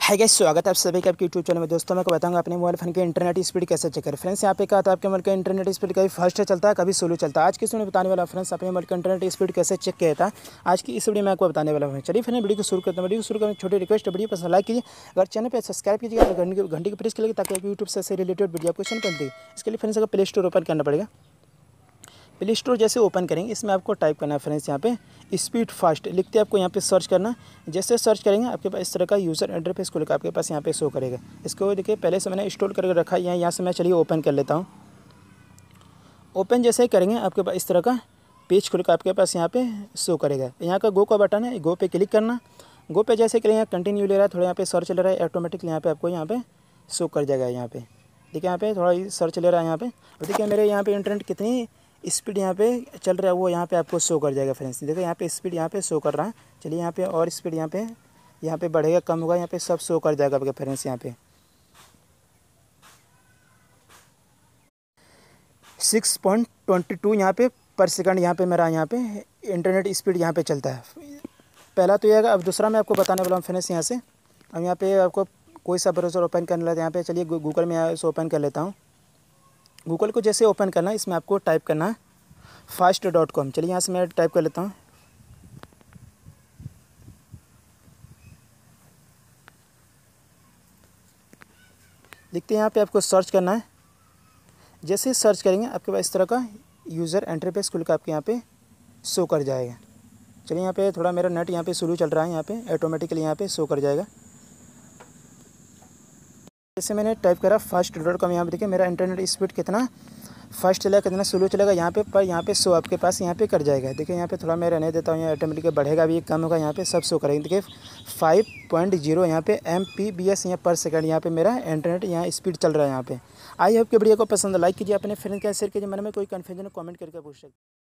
hi guys स्वागत है आप सभी के आपके यूट्यूब चैनल में दोस्तों मैं को बताऊंगा अपने मोबाइल फोन के इंटरनेट स्पीड कैसे चेक करें फ्रेंड्स यहाँ पे कहा था आपके मोबाइल का इंटरनेट स्पीड कभी फास्ट चलता है कभी स्लो चलता है आज की इसमें बताने वाला फ्रेंड्स अपने मोबाइल का इंटरनेट स्पीड कैसे चेक किया था आज की इस वीडियो में आपको बताने वाला हूँ चलिए फ्रेंड वीडियो को शुरू करता हूँ वीडियो शुरू करने छोटी रिक्वेस्ट वीडियो पर लाइक कीजिए अगर चैनल पर सब्सक्राइब कीजिएगा घंटे की प्रेस करिए ताकि यूट्यूब से रिलेटेड वीडियो आपको चैनल पर इसके लिए फ्रेंड्स अगर प्ले स्टोर ओपन करना पड़ेगा प्ले स्टोर जैसे ओपन करेंगे इसमें आपको टाइप करना है फ्रेंड्स यहाँ पे स्पीड फास्ट लिखते आपको यहाँ पे सर्च करना जैसे सर्च करेंगे आपके पास इस तरह का यूज़र इंटरफेस खुलेगा आपके पास यहाँ पे शो करेगा इसको देखिए पहले से मैंने इंस्टॉल करके रखा है यहाँ यहाँ से मैं चलिए ओपन कर लेता हूँ ओपन जैसे ही करेंगे आपके पास इस तरह का पेज खुलेगा आपके पास यहाँ पे शो करेगा यहाँ का गो का बटन है गो पे क्लिक करना गो पे जैसे करेंगे कंटिन्यू ले रहा है थोड़ा यहाँ पे सर्च ले रहा है ऑटोमेटिकली यहाँ पे आपको यहाँ पे शो कर जाएगा यहाँ पे देखिए यहाँ पे थोड़ा सर्च ले रहा है यहाँ पे और देखिए मेरे यहाँ पे इंटरनेट कितनी स्पीड यहाँ पे चल रहा है वो यहाँ पे आपको शो कर जाएगा फ्रेंड्स देखो यहाँ पे स्पीड यहाँ पे शो कर रहा है चलिए यहाँ पे और स्पीड यहाँ पे यहाँ पे बढ़ेगा कम होगा यहाँ पे सब शो कर जाएगा आपके फ्रेंड्स यहाँ पे सिक्स पॉइंट ट्वेंटी टू यहाँ पे पर सेकंड यहाँ पे मेरा यहाँ पे इंटरनेट स्पीड यहाँ पे चलता है पहला तो यह अब दूसरा मैं आपको बताने वाला हूँ फ्रेंड्स यहाँ से अब यहाँ पे आपको कोई सा ब्राउज़र ओपन करने लगा यहाँ पे चलिए गूगल में यहाँ से ओपन कर लेता हूँ गूगल को जैसे ओपन करना है इसमें आपको टाइप करना है फास्ट डॉट कॉम चलिए यहाँ से मैं टाइप कर लेता हूँ देखते हैं यहाँ पे आपको सर्च करना है जैसे ही सर्च करेंगे आपके पास इस तरह का यूज़र पे स्कूल का आपके यहाँ पे शो कर जाएगा चलिए यहाँ पे थोड़ा मेरा नेट यहाँ पे शुरू चल रहा है यहाँ पे ऑटोमेटिकली यहाँ पे शो कर जाएगा से मैंने टाइप करा फास्ट डॉट कॉम यहाँ पर देखिए मेरा इंटरनेट स्पीड कितना फास्ट चलेगा कितना स्लो चलेगा यहाँ पे पर यहाँ पे सो आपके पास यहाँ पे कर जाएगा देखिए यहाँ पे थोड़ा मैं रहने देता हूँ यहाँ ऑटोमेटिक बढ़ेगा भी कम होगा यहाँ पे सब शो करेंगे देखिए फाइव पॉइंट जीरो यहाँ पे एम पी बी एस यहाँ पर सेकंड यहाँ पे मेरा इंटरनेट यहाँ स्पीड चल रहा है यहाँ पे आई होप के वीडियो को पसंद लाइक कीजिए अपने फ्रेंड के शेयर कीजिए मन में कोई कन्फ्यूजन कॉमेंट करके पूछ सकते